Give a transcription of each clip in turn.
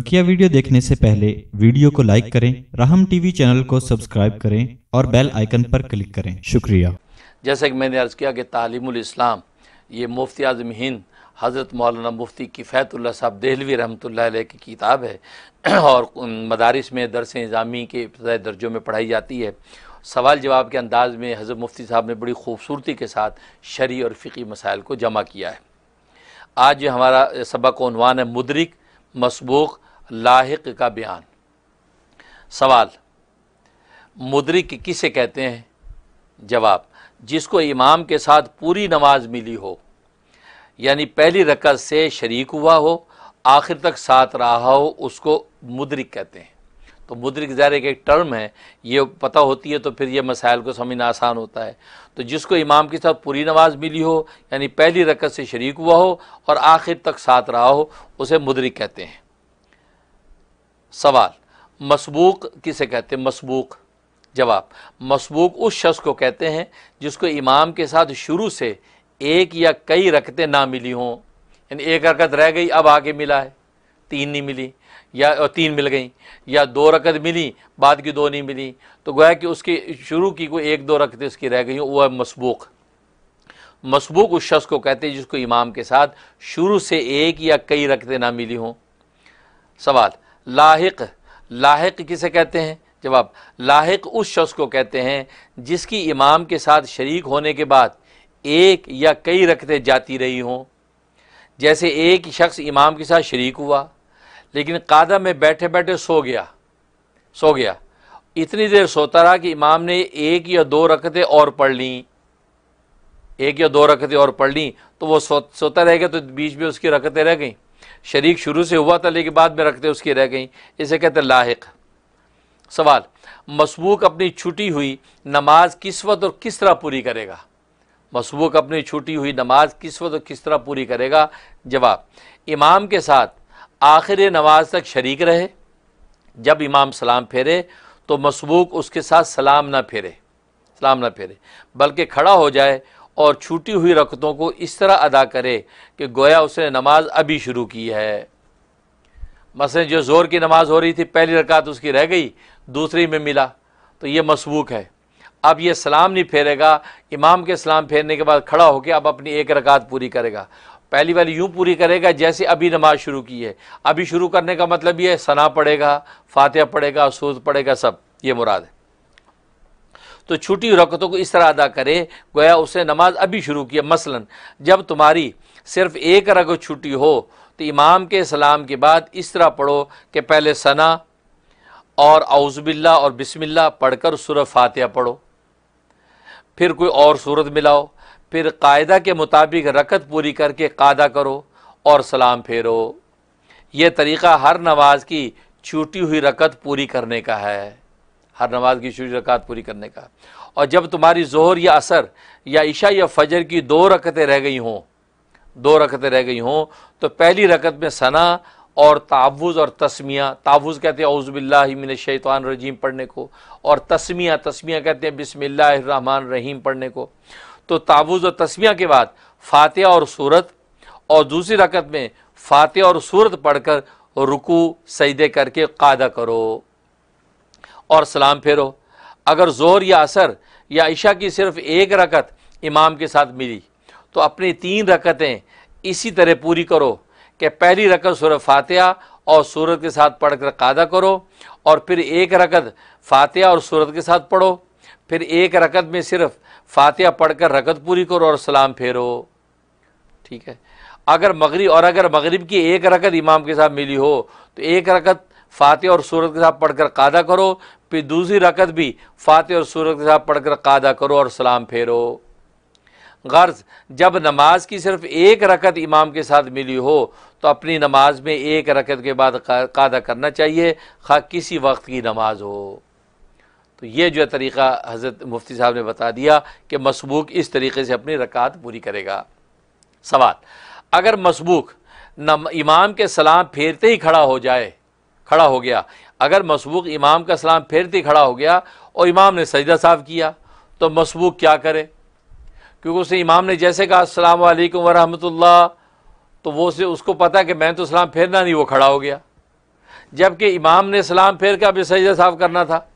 बकिया वीडियो देखने से पहले वीडियो को लाइक करें राहम टीवी चैनल को सब्सक्राइब करें और बेल आइकन पर क्लिक करें शुक्रिया जैसा कि मैंने अर्ज़ किया कि इस्लाम ये मुफ्ती आजम हिंद हज़रत मौलाना मुफ्ती किफ़ैतुल्ला साहब दहलवी रहमत की किताब है और मदारस में दरस निज़ामी के इब्तदाई दर्जों में पढ़ाई जाती है सवाल जवाब के अंदाज़ में हज़रत मुफ्ती साहब ने बड़ी खूबसूरती के साथ शरी और फ़िकी मसाइल को जमा किया है आज हमारा सबक वनवान है मुदरिक मसबूक लाक का बयान सवाल मुदरिक किसे कहते हैं जवाब जिसको इमाम के साथ पूरी नमाज मिली हो यानी पहली रकत से शरीक हुआ हो आखिर तक साथ रहा हो उसको मुद्रिक कहते हैं तो मुद्रिक जहर एक, एक टर्म है ये पता होती है तो फिर ये मसाइल को समझना आसान होता है तो जिसको इमाम के साथ पूरी नमाज मिली हो यानी पहली रकत से शरीक हुआ हो और आखिर तक साथ रहा हो उसे मुद्रिक कहते हैं सवाल मसबूक किसे कहते हैं मसबूक जवाब मसबूक उस शख्स को कहते हैं जिसको इमाम के साथ शुरू से एक या कई रकतें ना मिली हों यानी एक रकत रह गई अब आगे मिला है तीन नहीं मिली या तीन मिल गई या दो रकत मिली बाद की दो नहीं मिली तो गोया कि उसकी शुरू की कोई एक दो रकतें उसकी रह गई हों वह मसबूक मसबूक उस शख्स को कहते हैं जिसको इमाम के साथ शुरू से एक या कई रकतें ना मिली हों सवाल लाक लाक किसे कहते हैं जवाब लाक उस शख्स को कहते हैं जिसकी इमाम के साथ शरीक होने के बाद एक या कई रखते जाती रही हों जैसे एक शख्स इमाम के साथ शरीक हुआ लेकिन कादा में बैठे बैठे सो गया सो गया इतनी देर सोता रहा कि इमाम ने एक या दो रखते और पढ़ ली एक या दो रखते और पढ़ ली तो वो सो, सोता रह गया तो बीच में उसकी रखते रह गई शरीक शुरू से हुआ था लेकिन बाद में रखते उसकी रह गई इसे कहते हैं लाक सवाल मसबूक अपनी छुटी हुई नमाज किस वक्त और किस तरह पूरी करेगा मसबूक अपनी छुटी हुई नमाज किस वक्त और किस तरह पूरी करेगा जवाब इमाम के साथ आखिर नमाज तक शरीक रहे जब इमाम सलाम फेरे तो मसबूक उसके साथ सलाम ना फेरे सलाम ना फेरे बल्कि खड़ा हो जाए और छूटी हुई रकतों को इस तरह अदा करे कि गोया उसने नमाज अभी शुरू की है मसलन जो ज़ोर की नमाज हो रही थी पहली रकात उसकी रह गई दूसरी में मिला तो ये मसबूक है अब ये सलाम नहीं फेरेगा इमाम के सलाम फेरने के बाद खड़ा होकर अब अपनी एक रकात पूरी करेगा पहली वाली यूँ पूरी करेगा जैसे अभी नमाज शुरू की है अभी शुरू करने का मतलब ये सना पड़ेगा फातह पड़ेगा सूद पड़ेगा सब ये मुराद है तो छोटी रकतों को इस तरह अदा करे गोया उसने नमाज अभी शुरू किया मसलन जब तुम्हारी सिर्फ एक रकत छुट्टी हो तो इमाम के सलाम के बाद इस तरह पढ़ो कि पहले सना और अवजबिल्ला और बिस्मिल्ला पढ़कर सूरह फातिहा पढ़ो फिर कोई और सूरत मिलाओ फिर कायदा के मुताबिक रकत पूरी करके कादा करो और सलाम फेरो ये तरीक़ा हर नमाज की छूटी हुई रकत पूरी करने का है हर नमाज की शुरू रकात पूरी करने का और जब तुम्हारी जोहर या असर या ईशा या फजर की दो रकतें रह गई हों दो रकतें रह गई हों तो पहली रकत में सना और तावुज़ और तस्मिया तावुज़ कहते हैं अउज़बिल्लिमिन शैतान रजीम पढ़ने को और तस्मिया तस्मिया कहते हैं बिसमिल्लामान रहीम पढ़ने को तो तावुज़ और तस्मिया के बाद फ़ातह और सूरत और दूसरी रकत में फातह और सूरत पढ़कर रुकू सईदे करके कादा करो और सलाम फेरो अगर ज़ोर या असर या इशा की सिर्फ एक रकत इमाम के साथ मिली तो अपनी तीन रकतें इसी तरह पूरी करो कि पहली रकत सूर फातिहा और सूरत के साथ पढ़ कर कादा करो और फिर एक रकत फातिहा और सूरत के साथ पढ़ो फिर एक रकत में सिर्फ फातिहा पढ़कर रकत पूरी करो और सलाम फेरो ठीक है अगर मगरब और अगर मगरब की एक रकत इमाम के साथ मिली हो तो एक रकत फातिहा और सूरत के साथ पढ़कर कादा करो फिर दूसरी रकत भी फ़ातह और सूरत के साथ पढ़कर कादा करो और सलाम फेरो गर्ज जब नमाज की सिर्फ एक रकत इमाम के साथ मिली हो तो अपनी नमाज में एक रकत के बाद कादा करना चाहिए खा किसी वक्त की नमाज हो तो ये जो तरीक़ा हज़रत मुफ्ती साहब ने बता दिया कि मसबूक इस तरीके से अपनी रकात पूरी करेगा सवाल अगर मसबूक इमाम के सलाम फेरते ही खड़ा हो जाए खड़ा हो गया अगर मसबूक इमाम का सलाम फेरते खड़ा हो गया और इमाम ने सजदा साफ किया तो मसबूक क्या करे क्योंकि उसने इमाम ने जैसे कहा अस्सलाम वालेकुम वरहमतुल्ला तो वो से उसको पता है कि मैं तो सलाम फेरना नहीं वो खड़ा हो गया जबकि इमाम ने सलाम फेर के अब सजदा साफ करना था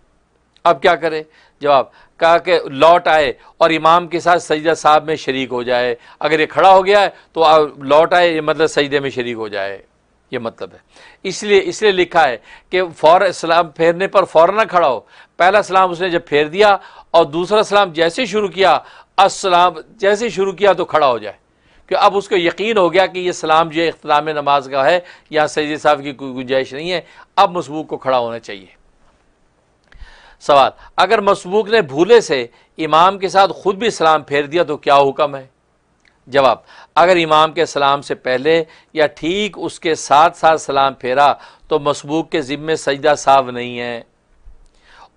अब क्या करे जवाब कहा कि लौट आए और इमाम के साथ सजदा साहब में शरीक हो जाए अगर ये खड़ा हो गया है तो अब लौट आए मतलब सजदे में शरीक हो जाए ये मतलब है इसलिए इसलिए लिखा है कि फौर सलाम फेरने पर फौर ना खड़ा हो पहला सलाम उसने जब फेर दिया और दूसरा सलाम जैसे शुरू किया असलाम जैसे शुरू किया तो खड़ा हो जाए कि अब उसको यकीन हो गया कि ये सलाम जो इख्ताम नमाज का है यहाँ सैद साहब की कोई गुंजाइश नहीं है अब मसबूक को खड़ा होना चाहिए सवाल अगर मसबूक ने भूले से इमाम के साथ ख़ुद भी सलाम फेर दिया तो क्या हुक्म है जवाब अगर इमाम के सलाम से पहले या ठीक उसके साथ साथ सलाम फेरा तो मसबूक के ज़िम्मे सजदा साफ नहीं है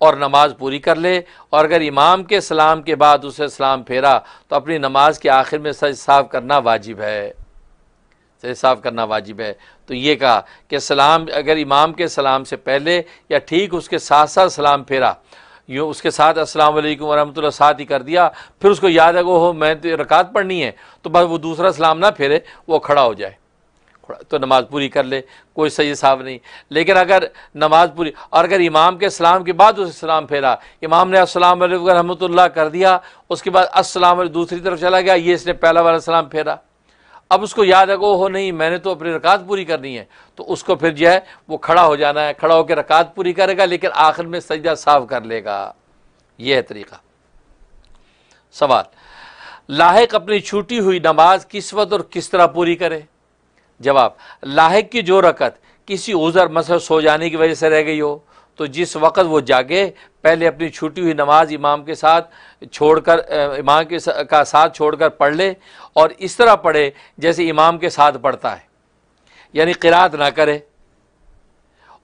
और नमाज पूरी कर ले और अगर इमाम के सलाम के बाद उसे सलाम फेरा तो अपनी नमाज के आखिर में सज साफ करना वाजिब है सज साफ करना वाजिब है तो ये कहा कि सलाम अगर इमाम के सलाम से पहले या ठीक उसके साथ साथ सलाम फेरा यूँ उसके साथ अस्सलाम वालेकुम वरहमतुल्लाह साथ ही कर दिया फिर उसको याद है वो हो मैं तो रकात पढ़नी है तो बस वो दूसरा सलाम ना फेरे वो खड़ा हो जाए तो नमाज पूरी कर ले कोई सही साहब नहीं लेकिन अगर नमाज पूरी और अगर इमाम के सलाम के बाद उसे सलाम फेरा इमाम ने असलम रहमत कर दिया उसके बाद असलम दूसरी तरफ चला गया ये इसने पहला वाला सलाम फेरा अब उसको याद है ओहो नहीं मैंने तो अपनी रकात पूरी करनी है तो उसको फिर जो है वो खड़ा हो जाना है खड़ा होकर रकात पूरी करेगा लेकिन आखिर में सजदा साफ कर लेगा यह है तरीका सवाल लाक अपनी छूटी हुई नमाज किस वक्त और किस तरह पूरी करे जवाब लाक की जो रकत किसी उज़र मसल सो जाने की वजह से रह गई हो तो जिस वक़्त वो जागे पहले अपनी छुटी हुई नमाज इमाम के साथ छोड़ कर इमाम के सा, का साथ छोड़ कर पढ़ ले और इस तरह पढ़े जैसे इमाम के साथ पढ़ता है यानी किरात ना करे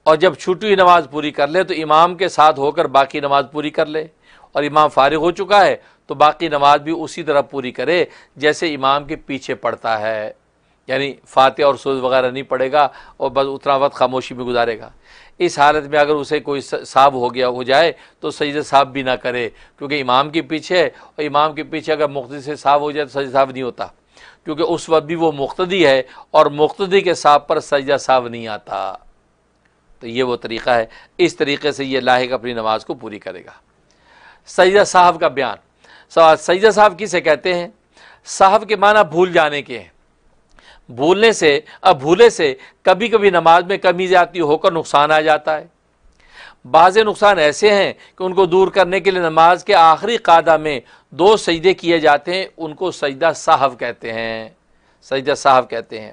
और जब छूटी हुई नमाज पूरी कर ले तो इमाम के साथ होकर बाकी नमाज पूरी कर ले और इमाम फारिग हो चुका है तो बाकी नमाज भी उसी तरह पूरी करे जैसे इमाम के पीछे पढ़ता है यानी फातह और सूर्य वगैरह नहीं पड़ेगा और बस उतना वक्त खामोशी में गुजारेगा इस हालत में अगर उसे कोई साब हो गया हो जाए तो सजद साहब भी ना करे क्योंकि इमाम के पीछे है और इमाम के पीछे अगर मुख्त से साब हो जाए तो सजद साहब नहीं होता क्योंकि उस वक्त भी वो मुख्तदी है और मुख्तदी के साहब पर सजदा साहब नहीं आता तो ये वो तरीक़ा है इस तरीके से ये लाक अपनी नमाज को पूरी करेगा सजदा साहब का बयान सजदा साहब किसे कहते हैं साहब के माना भूल जाने के हैं भूलने से अब भूले से कभी कभी नमाज में कमी जाती होकर नुकसान आ जाता है बाज़ नुकसान ऐसे हैं कि उनको दूर करने के लिए नमाज के आखिरी कादा में दो सजदे किए जाते हैं उनको सजदा साहब कहते हैं सजदा साहब कहते हैं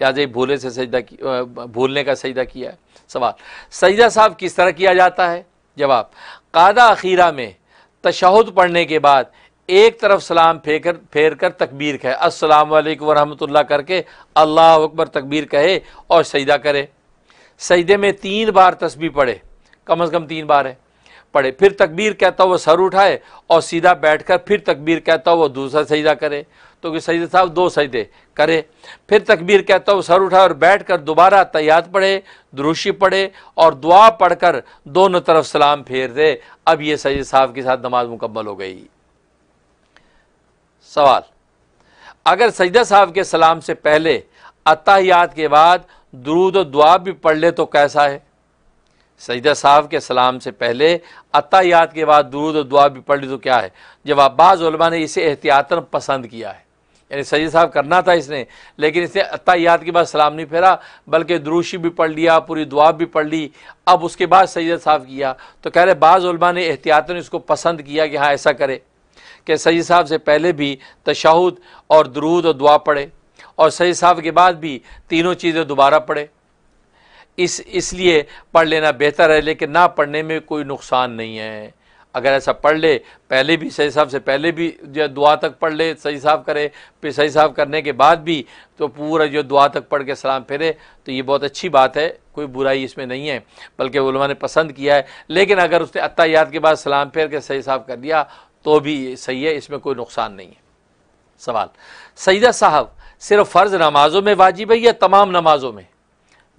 लिहाजा भूले से सजदा भूलने का सजदा किया है सवाल सजदा साहब किस तरह किया जाता है जवाब कादा अखीरा में तशहद पढ़ने के बाद एक तरफ सलाम फेंक फेर कर तकबीर कहे अस्सलाम वालेकुम वरहमतुल्लाह करके अल्लाह अकबर तकबीर कहे और सजदा करे सजदे में तीन बार तस्बी पढ़े कम अज़ कम तीन बार है पढ़े फिर तकबीर कहता हुआ सर उठाए और सीधा बैठ कर फिर तकबीर कहता हुआ दूसरा सजदा करे तो कि सजदे साहब दो सजदे करे फिर तकबीर कहता हुआ सर उठाए और बैठ कर दोबारा तयात पढ़े द्रुशी पढ़े और दुआ पढ़कर दोनों तरफ सलाम फेर दे अब ये सजद साहब के साथ नमाज मुकम्मल हो गई सवाल अगर सजदा साहब के सलाम से पहले अतःयात के बाद दरूद और दुआ भी पढ़ ले तो कैसा है सजदा साहब के सलाम से पहले अतःयात के बाद दरूद और दुआ भी पढ़ ली तो क्या है जवाब बाज़ा ने इसे एहतियातन पसंद किया है यानी सजदा साहब करना था इसने लेकिन इसने अतःयात के बाद सलाम नहीं फेरा बल्कि द्रूशी भी पढ़ लिया पूरी दुआ भी पढ़ ली अब उसके बाद सजदा साहब किया तो कह रहे बाज़ा ने एहतियातन इसको पसंद किया कि हाँ ऐसा करे कि सही साहब से पहले भी तशाहुद और दरूद और दुआ पढ़े और सही साहब के बाद भी तीनों चीज़ें दोबारा पढ़े इस इसलिए पढ़ लेना बेहतर है लेकिन ना पढ़ने में कोई नुकसान नहीं है अगर ऐसा पढ़ ले पहले भी सही साहब से पहले भी जो दुआ तक पढ़ ले सही साहब करे फिर सही साहब करने के बाद भी तो पूरा जो दुआ तक पढ़ के सलाम फेरे तो ये बहुत अच्छी बात है कोई बुराई इसमें नहीं है बल्कि उलमा ने पसंद किया है लेकिन अगर उसने अत्ता याद के बाद सलाम फेर के सही साहब कर दिया तो भी सही है इसमें कोई नुकसान नहीं है सवाल सईदा साहब सिर्फ फ़र्ज़ नमाज़ों में वाजिब है या तमाम नमाज़ों में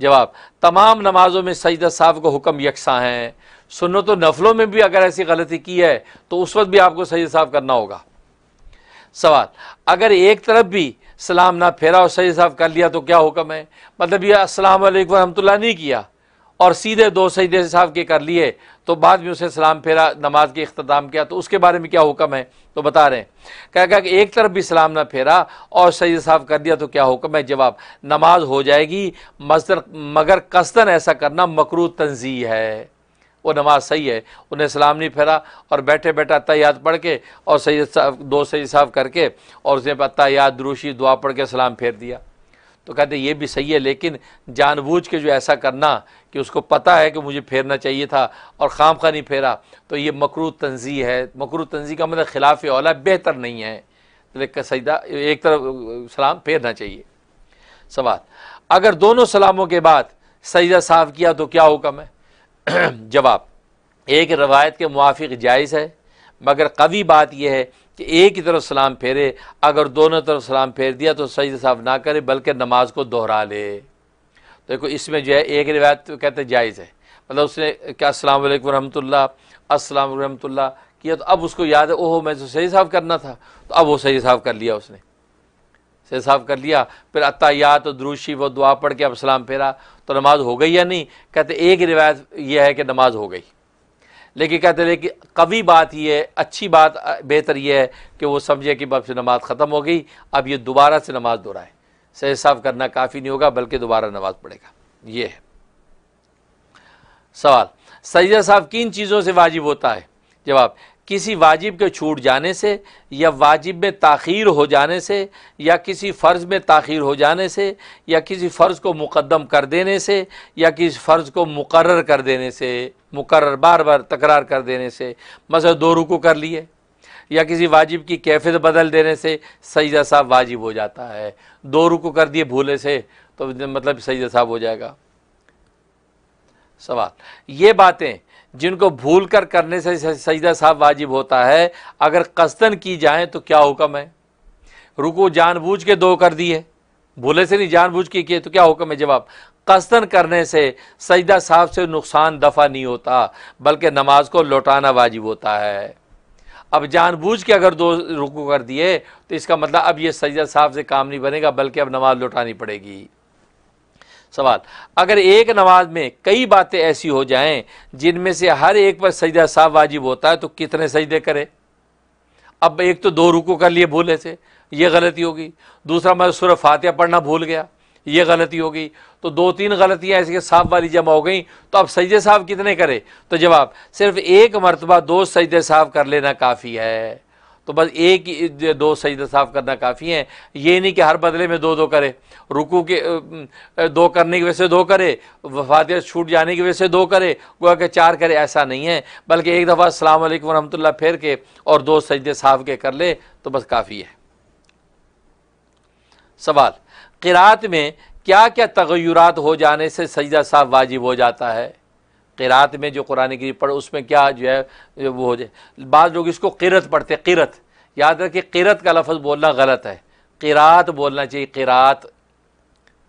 जवाब तमाम नमाज़ों में सईदा साहब को हुक्म यकसा है तो नफलों में भी अगर ऐसी गलती की है तो उस वक्त भी आपको सईदा साहब करना होगा सवाल अगर एक तरफ भी सलाम ना फेरा और सही साहब कर लिया तो क्या हुक्म है मतलब ये असलम वालेकुम नहीं किया और सीधे दो सईद साहब के कर लिए तो बाद में उसे सलाम फेरा नमाज के अख्ताम किया तो उसके बारे में क्या हुक्म है तो बता रहे हैं कह कहा एक तरफ भी सलाम ना फेरा और सही साफ कर दिया तो क्या हुक्म है जवाब नमाज हो जाएगी मजदर मगर कसदन ऐसा करना मकरू तनजी है वो नमाज सही है उन्हें सलाम नहीं फेरा और बैठे बैठे अत्यात पढ़ के और सही दो सही साहब करके और उसने अत्यात द्रूशी दुआ पढ़ के सलाम फेर दिया तो कहते ये भी सही है लेकिन जानबूझ के जो ऐसा करना कि उसको पता है कि मुझे फेरना चाहिए था और खाम खा नहीं फेरा तो ये मकरू तंजी है मकरू तंजी का मतलब खिलाफ औला बेहतर नहीं है तो सजदा एक तरफ सलाम फेरना चाहिए सवाल अगर दोनों सलामों के बाद सजदा साफ किया तो क्या हुक्म है जवाब एक रवायत के मुआफ़ जायज़ है मगर कवी बात यह है कि एक ही तरफ सलाम फेरे अगर दोनों तरफ सलाम फेर दिया तो सही साहब ना करे बल्कि नमाज को दोहरा ले देखो इसमें जो है एक रिवायत तो कहते जायज़ है मतलब उसने क्या असलम वालेकुम असलम वरहमतुल्ला किया तो अब उसको याद है ओहो मैं तो सही साहब करना था तो अब वो सही साहब कर लिया उसने सही साहब कर लिया फिर अतायात तो द्रूशी वो दुआ पढ़ के अब सलाम फेरा तो नमाज हो गई या नहीं कहते एक रिवायत यह है कि नमाज हो गई लेकिन कहते रहे कि कभी बात यह है अच्छी बात बेहतर यह है कि वो समझे कि अब से नमाज ख़त्म हो गई अब ये दोबारा से नमाज दोहराए सही साफ करना काफ़ी नहीं होगा बल्कि दोबारा नमाज पढ़ेगा ये है सवाल सजदा साहब किन चीज़ों से वाजिब होता है जवाब किसी वाजिब के छूट जाने से या वाजिब में ताखीर हो जाने से या किसी फ़र्ज़ में ताखीर हो जाने से या किसी फ़र्ज़ को मुकदम कर देने से या किसी फ़र्ज़ को मुकर कर देने से मुकर बार बार तकरार कर देने से मसल दो रुकू कर लिए या किसी वाजिब की कैफियत बदल देने से सजदा साहब वाजिब हो जाता है दो रुकू कर दिए भूले से तो मतलब सजदा साहब हो जाएगा सवाल ये बातें जिनको भूल कर करने से सजदा साहब वाजिब होता है अगर कस्तन की जाए तो क्या हुक्म है रुको जानबूझ के दो कर दिए भूले से नहीं जानबूझ के किए तो क्या हुक्म है जवाब कस्तन करने से सजदा साहब से नुकसान दफ़ा नहीं होता बल्कि नमाज को लौटाना वाजिब होता है अब जानबूझ के अगर दो रुकू कर दिए तो इसका मतलब अब ये सजदा साहब से काम नहीं बनेगा बल्कि अब नमाज लौटानी पड़ेगी सवाल अगर एक नमाज में कई बातें ऐसी हो जाए जिनमें से हर एक पर सजदा साहब वाजिब होता है तो कितने सजदे करे अब एक तो दो रुकू कर लिए भूले से यह गलती होगी दूसरा मैं सुर फातिहा पढ़ना भूल गया ये गलती हो गई तो दो तीन गलतियाँ इसके साहब वाली जब हो गई तो अब सजदे साहब कितने करे तो जवाब सिर्फ एक मरतबा दो सजदे साहब कर लेना काफ़ी है तो बस एक ही दो सजदा साफ करना काफ़ी है ये नहीं कि हर बदले में दो दो करे रुकू के दो करने की वजह से दो करे फातिहा छूट जाने की वजह से दो करे गोया कि चार करे ऐसा नहीं है बल्कि एक दफ़ा अल्लाम वरहमतुल्ला फेर के और दो सजदे साफ के कर ले तो बस काफ़ी है सवाल किरात में क्या क्या तगैरत हो जाने से सजदा साफ वाजिब हो जाता है किरात में जो कुरान की पढ़ उसमें क्या जो है वो हो जाए बाद लोग इसको किरत पढ़ते किरत याद रखिए किरत का लफ्ज़ बोलना गलत है किरात बोलना चाहिए किरात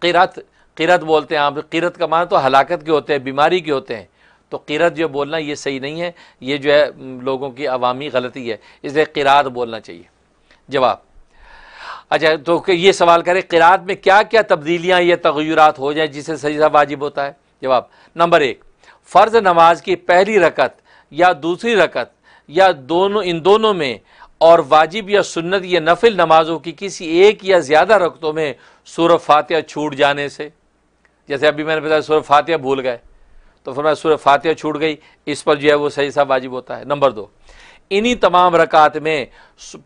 किरत किरत बोलते हैं आप किरत का माना तो हलाकत के होते हैं बीमारी के होते हैं तो किरत जो बोलना ये सही नहीं है ये जो है लोगों की अवामी गलती है इसलिए किरात बोलना चाहिए जवाब अच्छा तो ये सवाल करें किरात में क्या क्या तब्दीलियाँ या तगैरत हो जाएँ जिससे सा वाजिब होता है जवाब नंबर एक फ़र्ज़ नमाज की पहली रकत या दूसरी रकत या दोनों इन दोनों में और वाजिब या सुन्नत या नफिल नमाजों की किसी एक या ज़्यादा रकतों में सूर फातह छूट जाने से जैसे अभी मैंने बताया सूर फातह भूल गए तो फिर मैं सूर फातह छूट गई इस पर जो है वो सही सा वाजिब होता है नंबर दो इन्हीं तमाम रकात में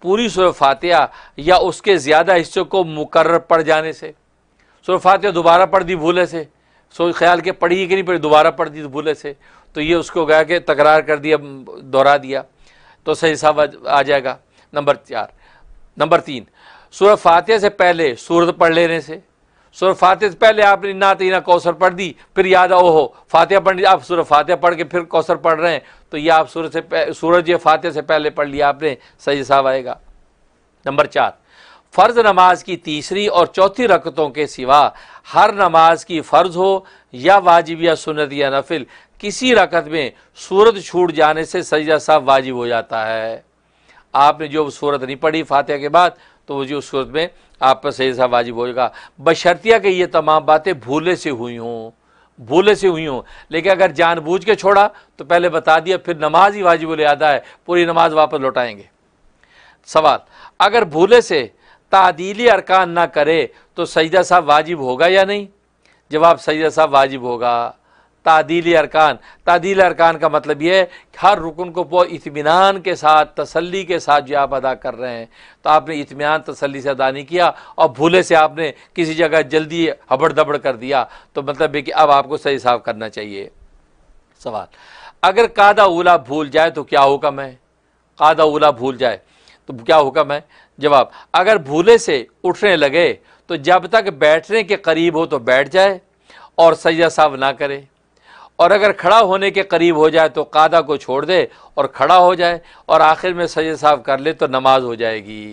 पूरी सूर फातह या उसके ज़्यादा हिस्सों को मुकर पड़ जाने से सूर फातह दोबारा पढ़ दी भूले से सोच ख्याल के पढ़ी कि नहीं पढ़ी दोबारा पढ़ दी तो भूले से तो ये उसको गया कि तकरार कर दिया दोहरा दिया तो सही साहब आ जाएगा नंबर चार नंबर तीन सूर फातह से पहले सूरत पढ़ लेने से सूर फातह से पहले आपने ना तीना तो कौसर पढ़ दी फिर याद आओ हो फातह पढ़ आप सूर्य फातह पढ़ के फिर कौसर पढ़ रहे हैं तो ये आप सूरज से सूरज या फातह से पहले पढ़ लिया आपने सही हिसाब आएगा नंबर चार फ़र्ज़ नमाज की तीसरी और चौथी रकतों के सिवा हर नमाज की फ़र्ज हो या वाजिब या सुनत या नफिल किसी रकत में सूरत छूट जाने से सजा साहब वाजिब हो जाता है आपने जो सूरत नहीं पढ़ी फातह के बाद तो वो जो सूरत में आप पर सजदा साहब वाजिब होगा बशर्तिया के ये तमाम बातें भूले से हुई हों भूले से हुई हों लेकिन अगर जानबूझ के छोड़ा तो पहले बता दिया फिर नमाज ही वाजिब ले आता है पूरी नमाज वापस लौटाएंगे सवाल अगर भूले से तादीली अरकान ना करे तो सजदा साहब वाजिब होगा या नहीं जवाब सजदा साहब वाजिब होगा तादीली अरकान तादीली अरकान का मतलब यह है कि हर रुकन को बहुत इतमान के साथ तसल्ली के साथ जो आप अदा कर रहे हैं तो आपने इतमान तसल्ली से अदा नहीं किया और भूले से आपने किसी जगह जल्दी हबड़ दबड़ कर दिया तो मतलब है कि अब आपको सही साफ करना चाहिए सवाल अगर कादा उला भूल जाए तो क्या हुक्म है कादा उला भूल जाए तो क्या हुक्म है जवाब अगर भूले से उठने लगे तो जब तक बैठने के करीब हो तो बैठ जाए और सैया साहब ना करे और अगर खड़ा होने के करीब हो जाए तो कादा को छोड़ दे और खड़ा हो जाए और आखिर में सैया साहब कर ले तो नमाज हो जाएगी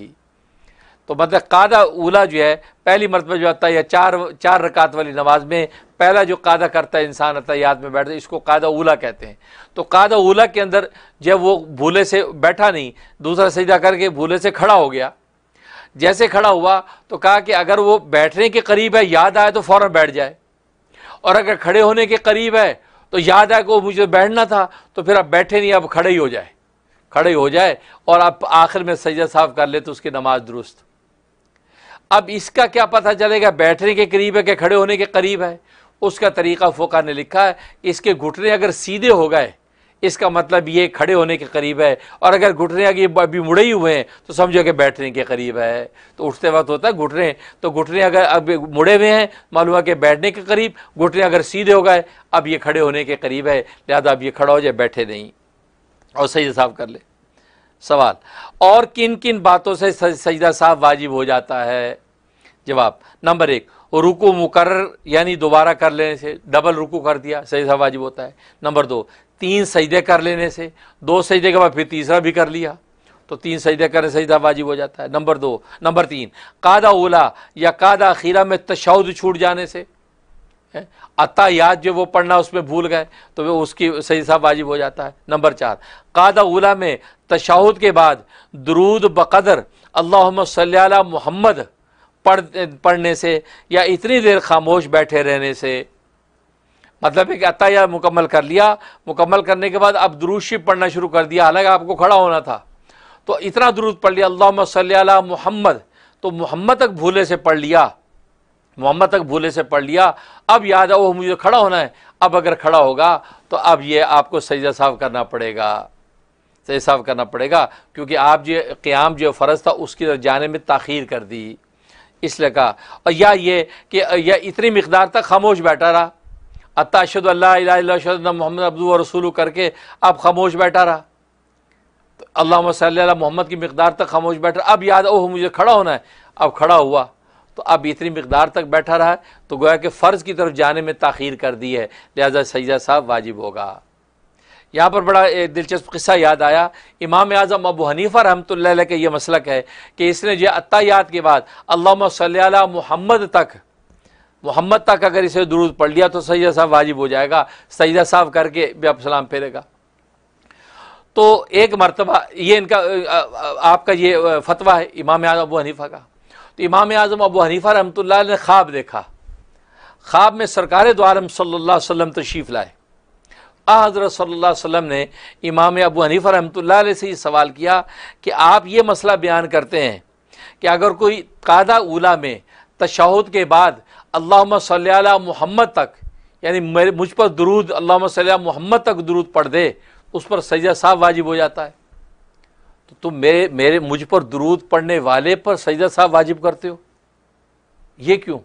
तो मतलब कादा उला जो है पहली मरतबा जो आता है या चार चार रकात वाली नमाज में पहला जो कादा करता है इंसान याद में बैठता है इसको कादा उला कहते हैं तो कादा उला के अंदर जब वो भूले से बैठा नहीं दूसरा सजदा करके भूले से खड़ा हो गया जैसे खड़ा हुआ तो कहा कि अगर वो बैठने के करीब है याद आए तो फ़ौर बैठ जाए और अगर खड़े होने के करीब है तो याद आए वो मुझे बैठना था तो फिर आप बैठे नहीं अब खड़े ही हो जाए खड़े हो जाए और आप आखिर में सजदा साफ कर ले तो उसकी नमाज दुरुस्त अब इसका क्या पता चलेगा बैठने के करीब है कि खड़े होने के करीब है उसका तरीक़ा फ़ोका ने लिखा है इसके घुटने अगर सीधे हो गए इसका मतलब ये खड़े होने के करीब है और अगर घुटने अगर अभी मुड़े ही हुए हैं तो समझो कि बैठने के करीब है तो उठते वक्त होता है घुटने तो घुटने अगर अब मुड़े हुए हैं मालूम है कि बैठने के करीब घुटने अगर सीधे हो गए अब ये खड़े होने के करीब है लिहाजा अब ये खड़ा हो जाए बैठे नहीं और सही साफ कर ले सवाल और किन किन बातों से सजदा साफ वाजिब हो जाता है जवाब नंबर एक और रुकू मुकर यानी दोबारा कर लेने से डबल रुकू कर दिया सजदा वाजिब होता है नंबर दो तीन सजदे कर लेने से दो सजदे के बाद फिर तीसरा भी कर लिया तो तीन सजदे करने सजदा वाजिब हो जाता है नंबर दो नंबर तीन कादा ओला या कादा अखीरा में तशाउद छूट जाने से अता याद जो वो पढ़ना उसमें भूल गए तो वो उसकी सही सजदा वाजिब हो जाता है नंबर चार कादा ओला में तशाहुद के बाद दरूद बकदर अल्लाह सल्ला मोहम्मद पढ़ पढ़ने से या इतनी देर खामोश बैठे रहने से मतलब है कि अतः मुकम्मल कर लिया मुकम्मल करने के बाद अब दुरुशी पढ़ना शुरू कर दिया हालांकि आपको खड़ा होना था तो इतना दुरुस्त पढ़ लिया अल्लाह सल मोहम्मद तो मोहम्मद तक भूले से पढ़ लिया मोहम्मद तक भूले से पढ़ लिया अब याद है वह मुझे खड़ा होना है अब अगर खड़ा होगा तो अब ये आपको सजदा साफ करना पड़ेगा सजदा साफ करना पड़ेगा क्योंकि आप जो क़्याम जो फ़र्ज़ था उसकी तो जाने में तखीर कर दी इसलिए कहा और या ये कि या इतनी मकदार तक खामोश बैठा रहा अताशद अल्लाह मोहम्मद अब्दू और रसूल करके अब खामोश बैठा रहा तो अल्लाह सल मोहम्मद की मकदार तक खामोश बैठा अब याद ओह मुझे खड़ा होना है अब खड़ा हुआ तो अब इतनी मकदार तक बैठा रहा है तो गोया कि फ़र्ज़ की तरफ जाने में तखीर कर दी है लिहाजा सैजा साहब वाजिब होगा यहाँ पर बड़ा दिलचस्प किस्सा याद आया इमाम आज़म अबू हनीफ़ा रहमत का ये मसलक है कि इसने जो अत्यात के बाद अल्लाह सल मोहम्मद तक मोहम्मद तक अगर इसे दुरुद पढ़ लिया तो सैदा साहब वाजिब हो जाएगा सैदा साहब करके भी आप सलाम फेरेगा तो एक मरतबा ये इनका आपका ये फतवा है इमाम आज़म अबू हनीफ़ा का तो इमाम आज़म अबू हनीफ़ा रहमत ने ख्वाब देखा ख्वाब में सरकार द्वारम सल्ला वसलम तशीफ़ लाए हज़रत सल्लल्लाहु अलैहि वसल्लम ने इमाम अबू हनीफ़ा रहमतुल्लाह अलैह से ये सवाल किया कि आप ये मसला बयान करते हैं कि अगर कोई कादा उला में तशाहुद के बाद अल्लाह सल मोहम्मद तक यानी मेरे मुझ पर दरूद अल्लाह सल मोहम्मद तक दरूद पढ़ दे उस पर सजदा साहब वाजिब हो जाता है तो तुम मेरे मेरे मुझ पर दरूद पढ़ने वाले पर सजदा साहब वाजिब करते हो ये क्यों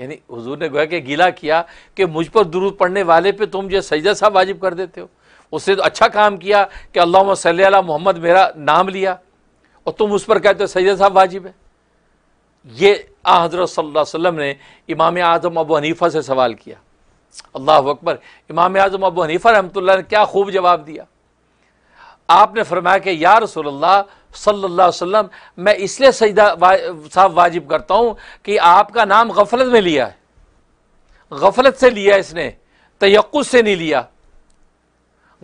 यानी हुजूर ने गोया कि गीला किया कि मुझ पर दुरूद पढ़ने वाले पे तुम जो सजदा साहब वाजिब कर देते हो उससे तो अच्छा काम किया कि अल्लाह सल मोहम्मद मेरा नाम लिया और तुम उस पर कहते हो सजदा साहब वाजिब है ये आ हज़रत सल्ला वसम ने इमाम आज़म अबू हनीफ़ा से सवाल किया अल्लाह अकबर इमाम आज़म अबू हनीफ़ा रहमतुल्लाह ने क्या खूब जवाब दिया आपने फरमाया कि यार रसोल्ला सल्लल्लाहु अलैहि वसल्लम मैं इसलिए सजदा साहब वाजिब करता हूँ कि आपका नाम गफलत में लिया है गफलत से लिया इसने तयक़ से नहीं लिया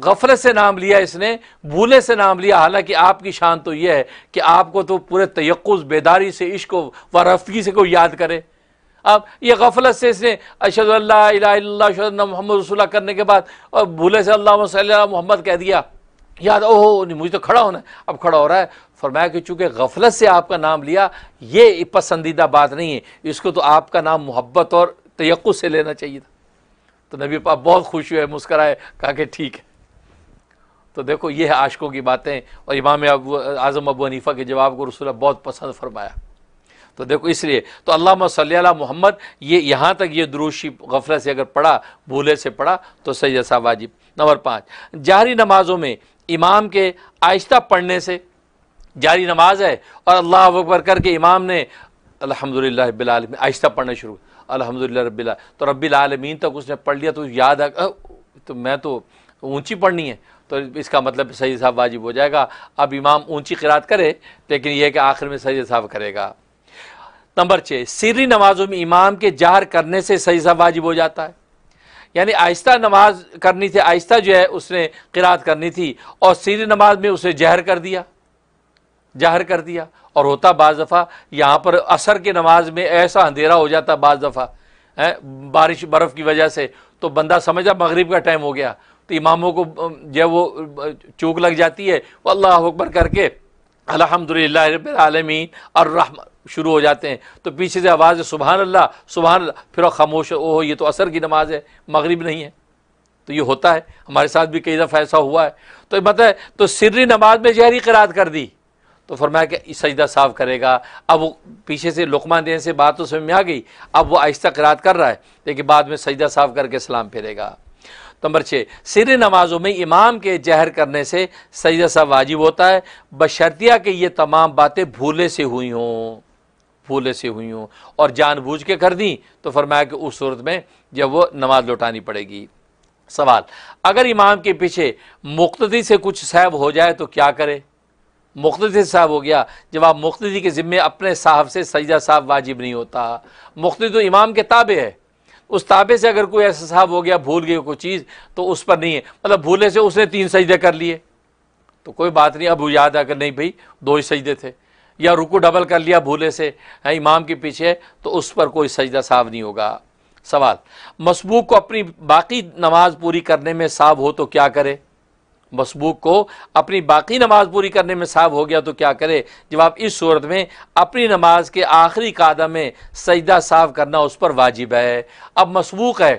गफलत से नाम लिया इसने भूले से नाम लिया हालांकि आपकी शान तो यह है कि आपको तो पूरे तयक़ बेदारी से इश्क व रफगी से कोई याद करे अब ये गफलत से इसने अशद मोहम्मद रसोल्ला करने के बाद और भूले से अल्लाह मोहम्मद कह दिया याद ओहो नहीं मुझे तो खड़ा होना है अब खड़ा हो रहा है फरमाया कि चूँकि गफलत से आपका नाम लिया ये पसंदीदा बात नहीं है इसको तो आपका नाम मोहब्बत और तयकु से लेना चाहिए था तो नबी पाप बहुत खुश हुए मुस्कराए कहा कि ठीक है तो देखो ये है आशकों की बातें और इमाम अब आज़म अबू हनीफ़ा के जवाब को रसूल बहुत पसंद फरमाया तो देखो इसलिए तो अल्लाह सल्ला मोहम्मद ये यहाँ तक ये दुरुशी गफलत से अगर पढ़ा भूले से पढ़ा तो सैसा वाजिब नंबर पाँच जारी नमाजों में इमाम के आहिस्ता पढ़ने से जारी नमाज है और अल्लाह अकबर करके इमाम ने अलहमदिल्ला रबालमीन आहिस्ता पढ़ना शुरू अलहमदिल्ला रबी तो रबी रबालमीन तक उसने पढ़ लिया तो याद है तो मैं तो ऊँची पढ़नी है तो इसका मतलब सही साहब वाजिब हो जाएगा अब इमाम ऊँची किरात करे लेकिन यह कि आखिर में सही साहब करेगा नंबर छः सिरी नमाजों में इमाम के जाहर करने से सही साहब वाजिब हो जाता है यानी आहिस्ता नमाज करनी थी आहिस्ता जो है उसने किरात करनी थी और सीधी नमाज में उसे जहर कर दिया जाहर कर दिया और होता बाज़ दफ़ा यहाँ पर असर के नमाज में ऐसा अंधेरा हो जाता बाज़ दफ़ा है बारिश बर्फ़ की वजह से तो बंदा समझा मगरिब का टाइम हो गया तो इमामों को जो वो चूक लग जाती है वो अल्लाह अकबर करके अलहमदिल्ला रबालमीन और रहम शुरू हो जाते हैं तो पीछे से आवाज़ है सुबहान अल्लाह सुबहान फिर फिर खामोश ओह ये तो असर की नमाज़ है मगरब नहीं है तो ये होता है हमारे साथ भी कई दफ़ा ऐसा हुआ है तो मत है तो सिर्री नमाज में जहरी करात कर दी तो फरमाया कि सजदा साफ़ करेगा अब वो पीछे से लुकमा देने से बात तो समझ में आ गई अब वो आहिस्ता करात कर रहा है लेकिन बाद में सजदा साफ़ करके सलाम फेरेगा नंबर छः सिर नमाजों में इमाम के जहर करने से सजदा सा वाजिब होता है बशर्तिया के ये तमाम बातें भूले से हुई हों भूले से हुई हों और जानबूझ के कर दी तो फरमाया कि उस सूरत में जब वो नमाज लौटानी पड़ेगी सवाल अगर इमाम के पीछे मुख्तदी से कुछ सैब हो जाए तो क्या करे मुख्तदी साहब हो गया जब आप मुख्तदी के ज़िम्मे अपने साहब से सजदा साहब वाजिब नहीं होता मुख्तदी तो इमाम के ताबे है उस ताबे से अगर कोई एहसाब हो गया भूल गया कोई चीज़ तो उस पर नहीं है मतलब भूलने से उसने तीन सजदे कर लिए तो कोई बात नहीं अब याद आकर नहीं भाई दो ही सजदे थे या रुकू डबल कर लिया भूले से है इमाम के पीछे तो उस पर कोई सजदा साहब नहीं होगा सवाल मसबूक को अपनी बाकी नमाज पूरी करने में साफ़ हो तो क्या करे मसबूक को अपनी बाकी नमाज पूरी करने में साफ हो गया तो क्या करे जब आप इस सूरत में अपनी नमाज के आखिरी कादम में सजदा साफ करना उस पर वाजिब है अब मसबूक है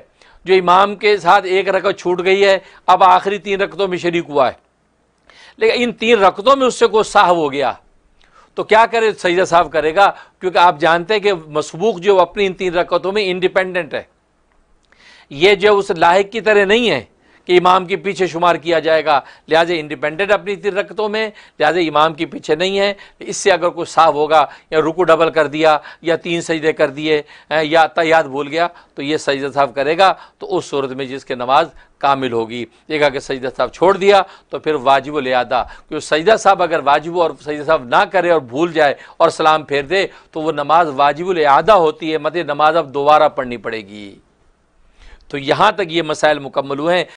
जो इमाम के साथ एक रकत छूट गई है अब आखिरी तीन रकतों में शरीक हुआ है लेकिन इन तीन रकतों में उससे कोई साफ हो गया तो क्या करे सजदा साफ करेगा क्योंकि आप जानते हैं कि मसबूक जो अपनी इन तीन रकतों में इंडिपेंडेंट है ये जो उस लाक की तरह नहीं है कि इमाम के पीछे शुमार किया जाएगा लिहाजा इंडिपेंडेंट अपनी रकतों में लिहाजा इमाम के पीछे नहीं है इससे अगर कुछ साफ होगा या रुकू डबल कर दिया या तीन सजदे कर दिए या तयाद भूल गया तो ये सजदा साहब करेगा तो उस सूरत में जिसके नमाज कामिल होगी एक अगर सजदा साहब छोड़ दिया तो फिर वाजिब लियादा क्योंकि सजदा साहब अगर वाजिब और सजदा साहब ना करे और भूल जाए और सलाम फेर दे तो वो नमाज वाजिब लियादा होती है मत नमाज अब दोबारा पढ़नी पड़ेगी तो यहाँ तक ये मसाइल मुकम्मल हुए हैं